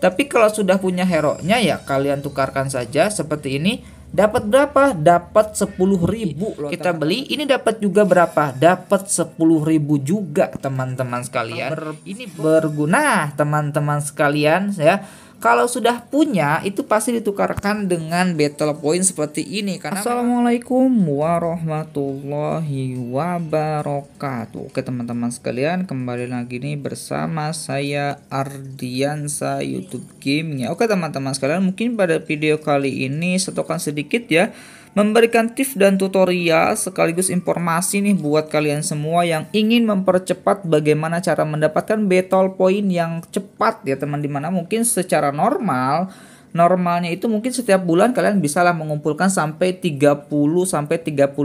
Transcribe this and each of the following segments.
Tapi kalau sudah punya hero-nya ya kalian tukarkan saja seperti ini. Dapat berapa? Dapat 10 ribu Kita beli ini dapat juga berapa? Dapat 10 ribu juga teman-teman sekalian. ini berguna teman-teman sekalian ya kalau sudah punya, itu pasti ditukarkan dengan battle point seperti ini. Karena Assalamualaikum warahmatullahi wabarakatuh. Oke teman-teman sekalian, kembali lagi nih bersama saya Ardiansa YouTube Gaming. Oke teman-teman sekalian, mungkin pada video kali ini setokan sedikit ya memberikan tips dan tutorial sekaligus informasi nih buat kalian semua yang ingin mempercepat bagaimana cara mendapatkan battle point yang cepat ya teman dimana mungkin secara normal normalnya itu mungkin setiap bulan kalian bisa lah mengumpulkan sampai 30 sampai 35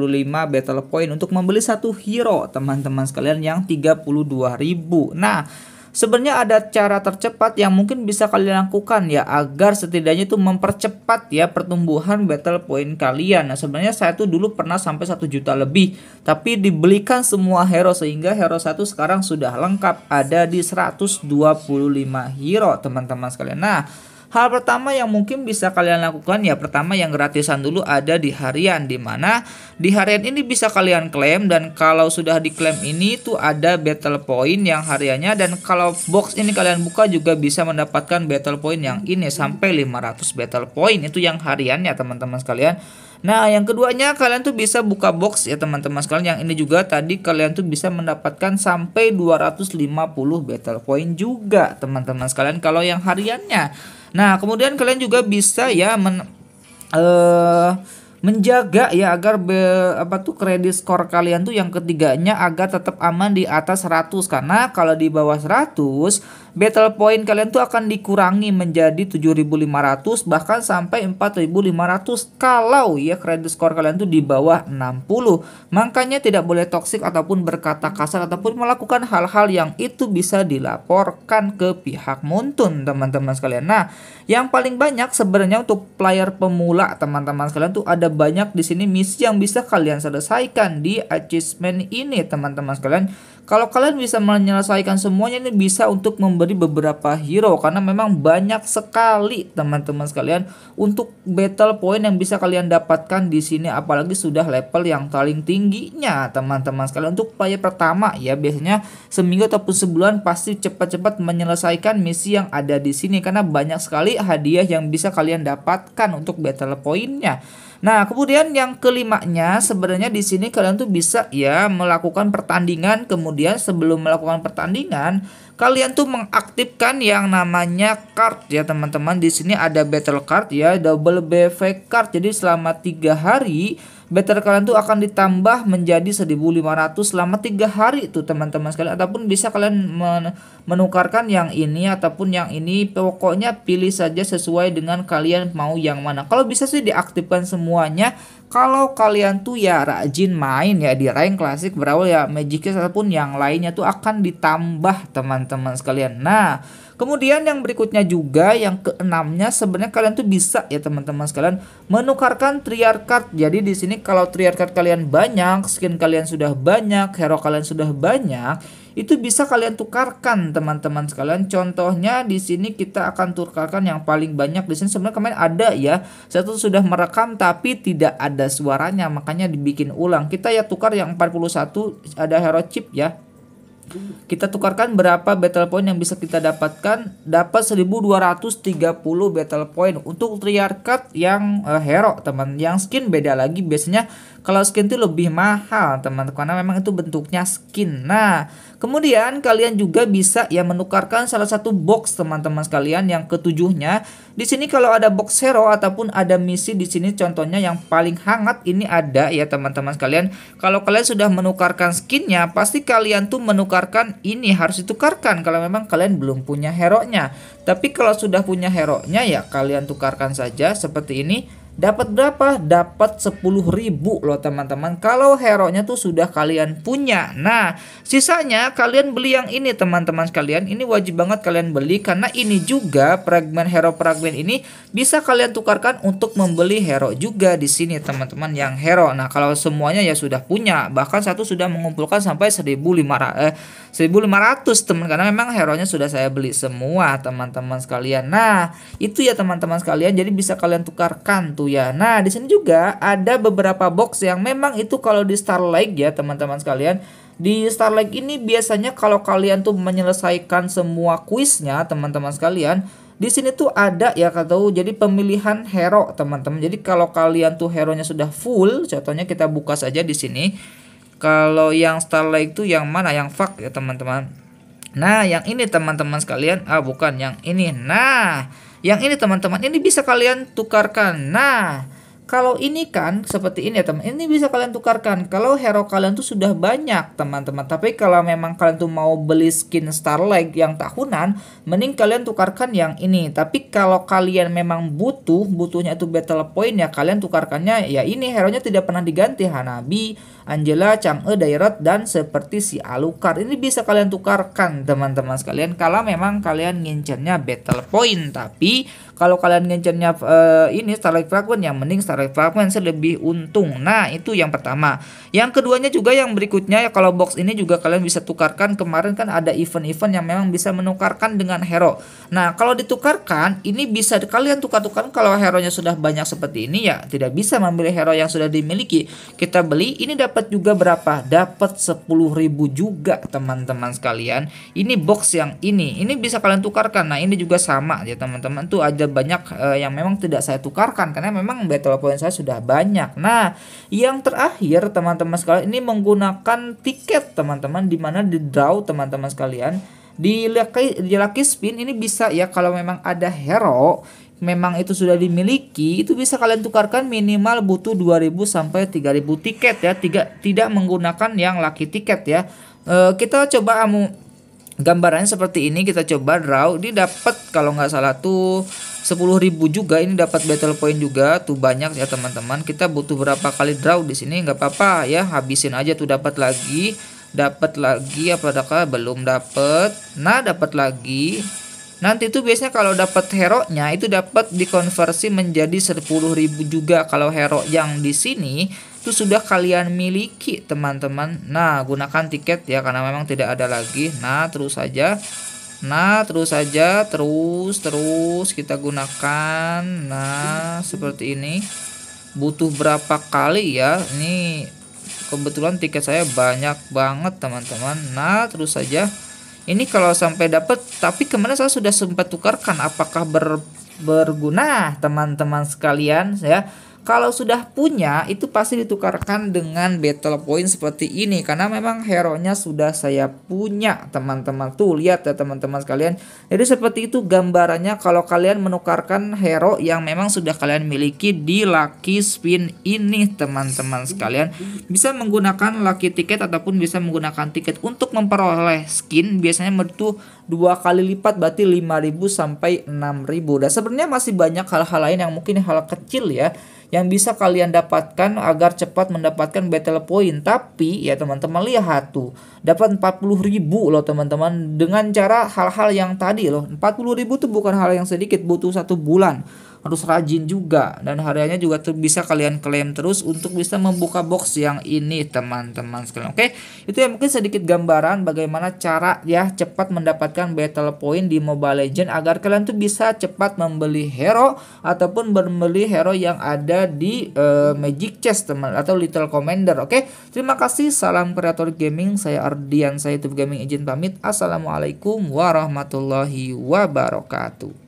battle point untuk membeli satu hero teman-teman sekalian yang 32.000. Nah, Sebenarnya ada cara tercepat yang mungkin bisa kalian lakukan ya agar setidaknya itu mempercepat ya pertumbuhan battle point kalian. Nah, sebenarnya saya tuh dulu pernah sampai satu juta lebih, tapi dibelikan semua hero sehingga hero satu sekarang sudah lengkap ada di 125 hero, teman-teman sekalian. Nah, Hal pertama yang mungkin bisa kalian lakukan ya pertama yang gratisan dulu ada di harian dimana di harian ini bisa kalian klaim dan kalau sudah diklaim ini tuh ada battle point yang hariannya dan kalau box ini kalian buka juga bisa mendapatkan battle point yang ini sampai 500 battle point itu yang hariannya teman-teman sekalian. Nah, yang keduanya kalian tuh bisa buka box ya teman-teman sekalian. Yang ini juga tadi kalian tuh bisa mendapatkan sampai 250 battle point juga teman-teman sekalian kalau yang hariannya. Nah, kemudian kalian juga bisa ya men uh, menjaga ya agar be, apa tuh kredit skor kalian tuh yang ketiganya agar tetap aman di atas 100 karena kalau di bawah 100 battle point kalian tuh akan dikurangi menjadi 7500 bahkan sampai 4500 kalau ya credit score kalian tuh di bawah 60. Makanya tidak boleh toksik ataupun berkata kasar ataupun melakukan hal-hal yang itu bisa dilaporkan ke pihak muntun teman-teman sekalian. Nah, yang paling banyak sebenarnya untuk player pemula teman-teman sekalian tuh ada banyak di sini misi yang bisa kalian selesaikan di achievement ini teman-teman sekalian kalau kalian bisa menyelesaikan semuanya ini bisa untuk memberi beberapa hero karena memang banyak sekali teman-teman sekalian untuk battle point yang bisa kalian dapatkan di sini apalagi sudah level yang paling tingginya teman-teman sekalian untuk player pertama ya biasanya seminggu ataupun sebulan pasti cepat-cepat menyelesaikan misi yang ada di sini karena banyak sekali hadiah yang bisa kalian dapatkan untuk battle pointnya. Nah, kemudian yang kelimanya sebenarnya di sini kalian tuh bisa ya melakukan pertandingan kemudian kemudian sebelum melakukan pertandingan kalian tuh mengaktifkan yang namanya card ya teman-teman di sini ada battle card ya double BV card jadi selama tiga hari battle kalian tuh akan ditambah menjadi 1500 selama tiga hari tuh teman-teman sekalian ataupun bisa kalian menukarkan yang ini ataupun yang ini pokoknya pilih saja sesuai dengan kalian mau yang mana kalau bisa sih diaktifkan semuanya kalau kalian tuh ya rajin main ya di rank klasik berawal ya magicnya ataupun yang lainnya tuh akan ditambah teman-teman sekalian nah Kemudian yang berikutnya juga yang keenamnya sebenarnya kalian tuh bisa ya teman-teman sekalian menukarkan triar card. Jadi di sini kalau triar card kalian banyak, skin kalian sudah banyak, hero kalian sudah banyak, itu bisa kalian tukarkan teman-teman sekalian. Contohnya di sini kita akan tukarkan yang paling banyak di sini sebenarnya kemarin ada ya. Satu sudah merekam tapi tidak ada suaranya makanya dibikin ulang. Kita ya tukar yang 41 ada hero chip ya. Kita tukarkan berapa battle point yang bisa kita dapatkan Dapat 1230 battle point Untuk triarkat yang uh, hero teman Yang skin beda lagi Biasanya kalau skin itu lebih mahal teman-teman karena memang itu bentuknya skin. Nah, kemudian kalian juga bisa ya menukarkan salah satu box teman-teman sekalian yang ketujuhnya. Di sini kalau ada box hero ataupun ada misi di sini contohnya yang paling hangat ini ada ya teman-teman sekalian. Kalau kalian sudah menukarkan skinnya pasti kalian tuh menukarkan ini harus ditukarkan kalau memang kalian belum punya hero-nya. Tapi kalau sudah punya hero-nya ya kalian tukarkan saja seperti ini Dapat berapa? Dapat 10.000 ribu loh teman-teman. Kalau heronya tuh sudah kalian punya. Nah, sisanya kalian beli yang ini teman-teman sekalian. Ini wajib banget kalian beli karena ini juga fragmen hero fragmen ini bisa kalian tukarkan untuk membeli hero juga di sini teman-teman yang hero. Nah, kalau semuanya ya sudah punya. Bahkan satu sudah mengumpulkan sampai 1500 eh 1500 teman karena memang hero-nya sudah saya beli semua teman-teman sekalian. Nah, itu ya teman-teman sekalian. Jadi bisa kalian tukarkan tuh ya. Nah, di sini juga ada beberapa box yang memang itu kalau di Starlight ya, teman-teman sekalian. Di Starlight ini biasanya kalau kalian tuh menyelesaikan semua kuisnya, teman-teman sekalian, di sini tuh ada ya kata jadi pemilihan hero, teman-teman. Jadi kalau kalian tuh hero-nya sudah full, contohnya kita buka saja di sini. Kalau yang Starlight tuh yang mana? Yang fuck ya, teman-teman. Nah, yang ini teman-teman sekalian. Ah, bukan yang ini. Nah, yang ini teman-teman, ini bisa kalian tukarkan. Nah, kalau ini kan seperti ini ya teman ini bisa kalian tukarkan kalau hero kalian tuh sudah banyak teman-teman tapi kalau memang kalian tuh mau beli skin starlight yang tahunan mending kalian tukarkan yang ini tapi kalau kalian memang butuh butuhnya itu battle point ya kalian tukarkannya ya ini hero nya tidak pernah diganti Hanabi Angela Chang'e Dairat dan seperti si Alucard ini bisa kalian tukarkan teman-teman sekalian kalau memang kalian ngincernya battle point tapi kalau kalian ngincernya uh, ini Starlight Fragment yang mending Starlight sih lebih untung nah itu yang pertama yang keduanya juga yang berikutnya ya kalau box ini juga kalian bisa tukarkan kemarin kan ada event-event yang memang bisa menukarkan dengan hero nah kalau ditukarkan ini bisa kalian tukar tukar kalau hero nya sudah banyak seperti ini ya tidak bisa memilih hero yang sudah dimiliki kita beli ini dapat dapat juga berapa? Dapat 10.000 juga teman-teman sekalian. Ini box yang ini. Ini bisa kalian tukarkan. Nah, ini juga sama ya teman-teman. Tuh ada banyak uh, yang memang tidak saya tukarkan karena memang battle point saya sudah banyak. Nah, yang terakhir teman-teman sekalian ini menggunakan tiket teman-teman di mana di draw teman-teman sekalian di lucky, di lucky spin ini bisa ya kalau memang ada hero memang itu sudah dimiliki, itu bisa kalian tukarkan minimal butuh 2000 sampai 3000 tiket ya, Tiga tidak menggunakan yang laki tiket ya. E, kita coba amu gambarannya seperti ini, kita coba draw, ini dapat kalau nggak salah tuh 10.000 juga, ini dapat battle point juga, tuh banyak ya teman-teman. Kita butuh berapa kali draw di sini nggak apa-apa ya, habisin aja tuh dapat lagi dapat lagi apakah belum dapat nah dapat lagi Nanti itu biasanya kalau dapat hero-nya itu dapat dikonversi menjadi 10.000 juga kalau hero yang di sini itu sudah kalian miliki teman-teman. Nah, gunakan tiket ya karena memang tidak ada lagi. Nah, terus saja. Nah, terus saja terus terus kita gunakan. Nah, seperti ini. Butuh berapa kali ya? Ini kebetulan tiket saya banyak banget teman-teman. Nah, terus saja ini kalau sampai dapat tapi kemarin saya sudah sempat tukarkan apakah ber, berguna teman-teman sekalian ya kalau sudah punya itu pasti ditukarkan dengan battle point seperti ini karena memang hero-nya sudah saya punya teman-teman tuh lihat ya teman-teman sekalian. Jadi seperti itu gambarannya kalau kalian menukarkan hero yang memang sudah kalian miliki di lucky spin ini teman-teman sekalian bisa menggunakan lucky tiket ataupun bisa menggunakan tiket untuk memperoleh skin biasanya mertu dua kali lipat berarti 5000 sampai 6000. Dan sebenarnya masih banyak hal-hal lain yang mungkin hal kecil ya yang bisa kalian dapatkan agar cepat mendapatkan battle point. Tapi ya teman-teman lihat tuh, dapat 40 ribu loh teman-teman dengan cara hal-hal yang tadi loh. 40 ribu tuh bukan hal yang sedikit, butuh satu bulan harus rajin juga dan harganya juga tuh bisa kalian klaim terus untuk bisa membuka box yang ini teman-teman sekalian oke itu ya mungkin sedikit gambaran bagaimana cara ya cepat mendapatkan battle point di Mobile Legend agar kalian tuh bisa cepat membeli hero ataupun membeli hero yang ada di uh, Magic Chest teman atau Little Commander oke terima kasih salam kreator gaming saya Ardian saya YouTube Gaming Agent pamit assalamualaikum warahmatullahi wabarakatuh